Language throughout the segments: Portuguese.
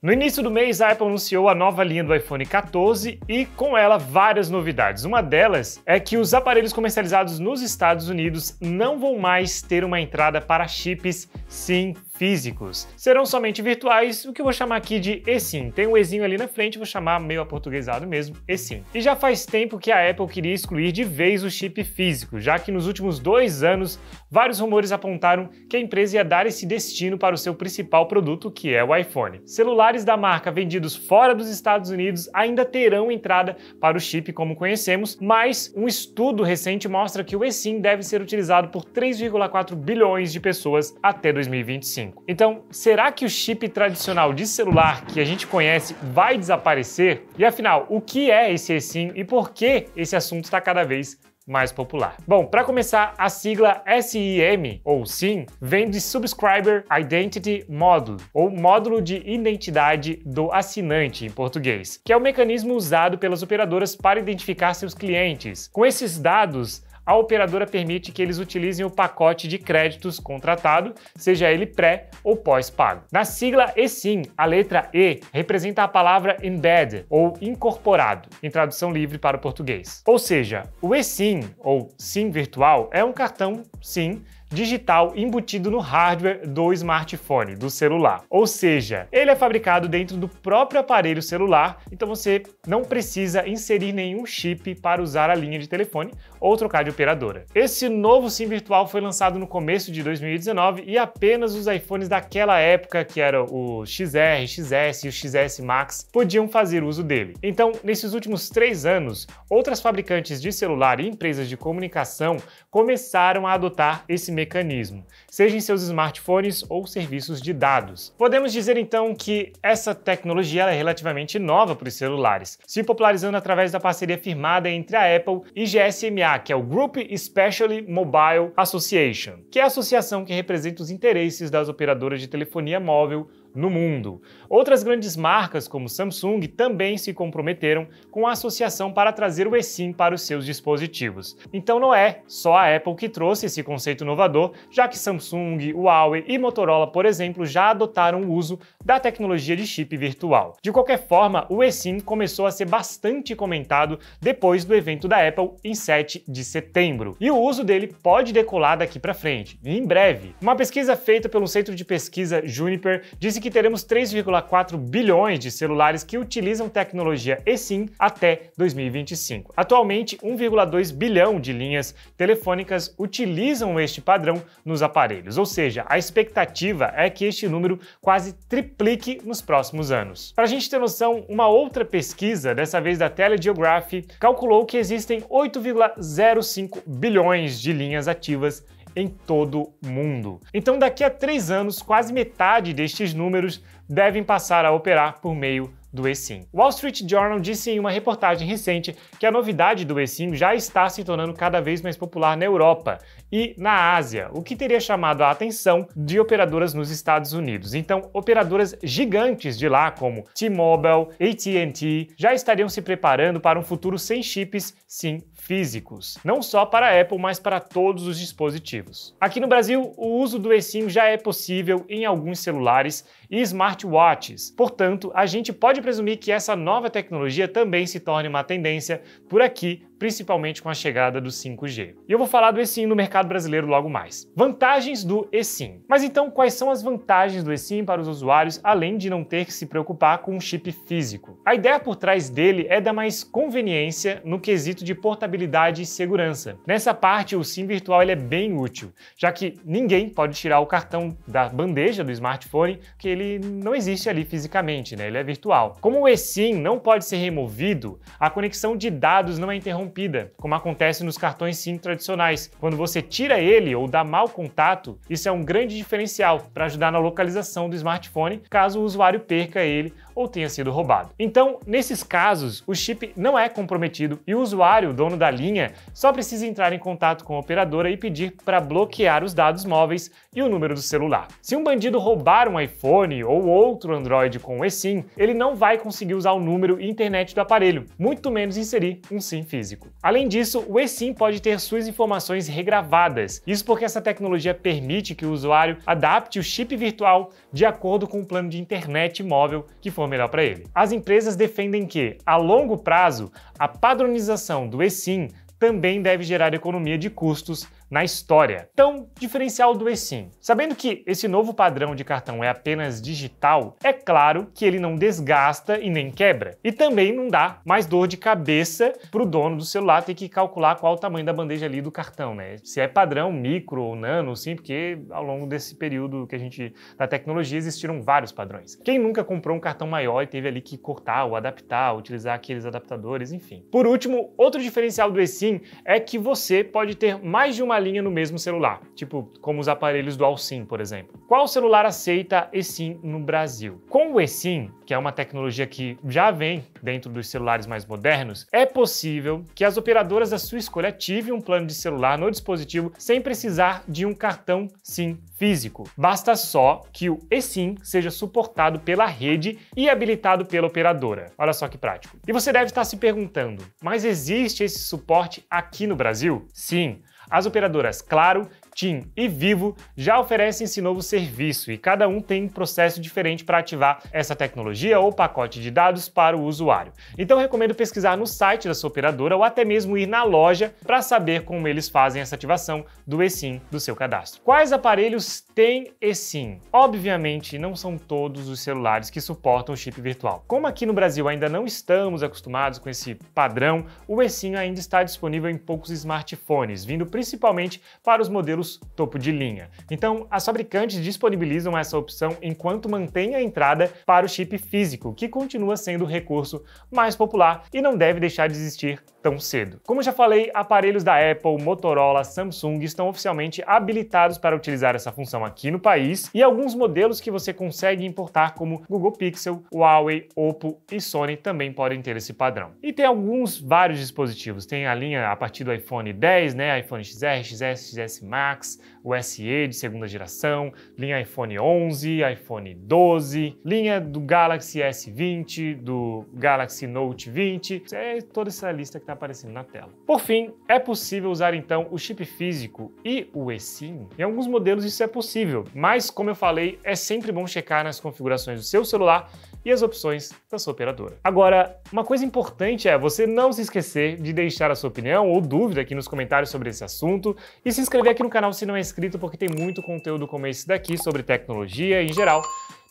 No início do mês, a Apple anunciou a nova linha do iPhone 14 e, com ela, várias novidades. Uma delas é que os aparelhos comercializados nos Estados Unidos não vão mais ter uma entrada para chips SIM físicos. Serão somente virtuais, o que eu vou chamar aqui de eSIM. Tem um Ezinho ali na frente, vou chamar meio aportuguesado mesmo, eSIM. E já faz tempo que a Apple queria excluir de vez o chip físico, já que nos últimos dois anos, vários rumores apontaram que a empresa ia dar esse destino para o seu principal produto, que é o iPhone. Celulares da marca vendidos fora dos Estados Unidos ainda terão entrada para o chip como conhecemos, mas um estudo recente mostra que o eSIM deve ser utilizado por 3,4 bilhões de pessoas até 2025. Então, será que o chip tradicional de celular que a gente conhece vai desaparecer? E afinal, o que é esse eSIM e por que esse assunto está cada vez mais popular. Bom, para começar, a sigla SIM, ou SIM, vem de Subscriber Identity Module, ou módulo de identidade do assinante em português, que é o mecanismo usado pelas operadoras para identificar seus clientes. Com esses dados, a operadora permite que eles utilizem o pacote de créditos contratado, seja ele pré ou pós-pago. Na sigla eSIM, a letra E representa a palavra embedded ou incorporado, em tradução livre para o português. Ou seja, o eSIM ou SIM virtual é um cartão SIM digital embutido no hardware do smartphone, do celular. Ou seja, ele é fabricado dentro do próprio aparelho celular, então você não precisa inserir nenhum chip para usar a linha de telefone ou trocar de operadora. Esse novo SIM virtual foi lançado no começo de 2019 e apenas os iPhones daquela época, que eram o XR, XS e o XS Max, podiam fazer uso dele. Então, nesses últimos três anos, outras fabricantes de celular e empresas de comunicação começaram a adotar esse mecanismo, seja em seus smartphones ou serviços de dados. Podemos dizer então que essa tecnologia é relativamente nova para os celulares, se popularizando através da parceria firmada entre a Apple e GSMA, que é o Group Specially Mobile Association, que é a associação que representa os interesses das operadoras de telefonia móvel no mundo. Outras grandes marcas, como Samsung, também se comprometeram com a associação para trazer o eSIM para os seus dispositivos. Então não é só a Apple que trouxe esse conceito inovador, já que Samsung, Huawei e Motorola, por exemplo, já adotaram o uso da tecnologia de chip virtual. De qualquer forma, o eSIM começou a ser bastante comentado depois do evento da Apple em 7 de setembro, e o uso dele pode decolar daqui para frente, em breve. Uma pesquisa feita pelo centro de pesquisa Juniper diz disse que teremos 3,4 bilhões de celulares que utilizam tecnologia eSIM até 2025. Atualmente, 1,2 bilhão de linhas telefônicas utilizam este padrão nos aparelhos, ou seja, a expectativa é que este número quase triplique nos próximos anos. Para a gente ter noção, uma outra pesquisa, dessa vez da TeleGeography, calculou que existem 8,05 bilhões de linhas ativas em todo o mundo. Então, daqui a três anos, quase metade destes números devem passar a operar por meio do eSIM. O Wall Street Journal disse em uma reportagem recente que a novidade do eSIM já está se tornando cada vez mais popular na Europa e na Ásia, o que teria chamado a atenção de operadoras nos Estados Unidos. Então, operadoras gigantes de lá, como T-Mobile, AT&T, já estariam se preparando para um futuro sem chips, sim, físicos. Não só para a Apple, mas para todos os dispositivos. Aqui no Brasil, o uso do eSIM já é possível em alguns celulares e smartwatches. Portanto, a gente pode pode presumir que essa nova tecnologia também se torne uma tendência por aqui principalmente com a chegada do 5G. E eu vou falar do eSIM no mercado brasileiro logo mais. Vantagens do eSIM. Mas então, quais são as vantagens do eSIM para os usuários, além de não ter que se preocupar com um chip físico? A ideia por trás dele é dar mais conveniência no quesito de portabilidade e segurança. Nessa parte, o SIM virtual ele é bem útil, já que ninguém pode tirar o cartão da bandeja do smartphone, que ele não existe ali fisicamente, né? ele é virtual. Como o eSIM não pode ser removido, a conexão de dados não é interrompida corrompida, como acontece nos cartões SIM tradicionais. Quando você tira ele ou dá mau contato, isso é um grande diferencial para ajudar na localização do smartphone caso o usuário perca ele ou tenha sido roubado. Então, nesses casos, o chip não é comprometido e o usuário, o dono da linha, só precisa entrar em contato com a operadora e pedir para bloquear os dados móveis e o número do celular. Se um bandido roubar um iPhone ou outro Android com o eSIM, ele não vai conseguir usar o número e internet do aparelho, muito menos inserir um SIM físico. Além disso, o eSIM pode ter suas informações regravadas. Isso porque essa tecnologia permite que o usuário adapte o chip virtual de acordo com o plano de internet móvel que for melhor para ele. As empresas defendem que, a longo prazo, a padronização do eSIM também deve gerar economia de custos na história. Então, diferencial do eSIM. Sabendo que esse novo padrão de cartão é apenas digital, é claro que ele não desgasta e nem quebra. E também não dá mais dor de cabeça para o dono do celular ter que calcular qual o tamanho da bandeja ali do cartão, né? Se é padrão micro ou nano, sim, porque ao longo desse período que a gente da tecnologia existiram vários padrões. Quem nunca comprou um cartão maior e teve ali que cortar ou adaptar, ou utilizar aqueles adaptadores, enfim. Por último, outro diferencial do eSIM é que você pode ter mais de uma linha no mesmo celular, tipo como os aparelhos do Alsim, por exemplo. Qual celular aceita eSIM no Brasil? Com o eSIM, que é uma tecnologia que já vem dentro dos celulares mais modernos, é possível que as operadoras da sua escolha ativem um plano de celular no dispositivo sem precisar de um cartão SIM físico. Basta só que o eSIM seja suportado pela rede e habilitado pela operadora. Olha só que prático. E você deve estar se perguntando, mas existe esse suporte aqui no Brasil? Sim. As operadoras Claro TIM e Vivo já oferecem esse novo serviço e cada um tem um processo diferente para ativar essa tecnologia ou pacote de dados para o usuário. Então recomendo pesquisar no site da sua operadora ou até mesmo ir na loja para saber como eles fazem essa ativação do eSIM do seu cadastro. Quais aparelhos têm eSIM? Obviamente não são todos os celulares que suportam o chip virtual. Como aqui no Brasil ainda não estamos acostumados com esse padrão, o eSIM ainda está disponível em poucos smartphones, vindo principalmente para os modelos produtos topo de linha. Então, as fabricantes disponibilizam essa opção enquanto mantém a entrada para o chip físico, que continua sendo o recurso mais popular e não deve deixar de existir tão cedo. Como já falei, aparelhos da Apple, Motorola, Samsung estão oficialmente habilitados para utilizar essa função aqui no país e alguns modelos que você consegue importar como Google Pixel, Huawei, Oppo e Sony também podem ter esse padrão. E tem alguns vários dispositivos, tem a linha a partir do iPhone 10, né, iPhone XR, XS, XS Max, o SE de segunda geração, linha iPhone 11, iPhone 12, linha do Galaxy S20, do Galaxy Note 20, é toda essa lista que tá está aparecendo na tela. Por fim, é possível usar então o chip físico e o eSIM? Em alguns modelos isso é possível, mas como eu falei, é sempre bom checar nas configurações do seu celular e as opções da sua operadora. Agora, uma coisa importante é você não se esquecer de deixar a sua opinião ou dúvida aqui nos comentários sobre esse assunto e se inscrever aqui no canal se não é inscrito, porque tem muito conteúdo como esse daqui sobre tecnologia em geral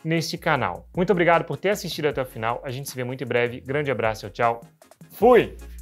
neste canal. Muito obrigado por ter assistido até o final. A gente se vê muito em breve. Grande abraço, tchau. Fui!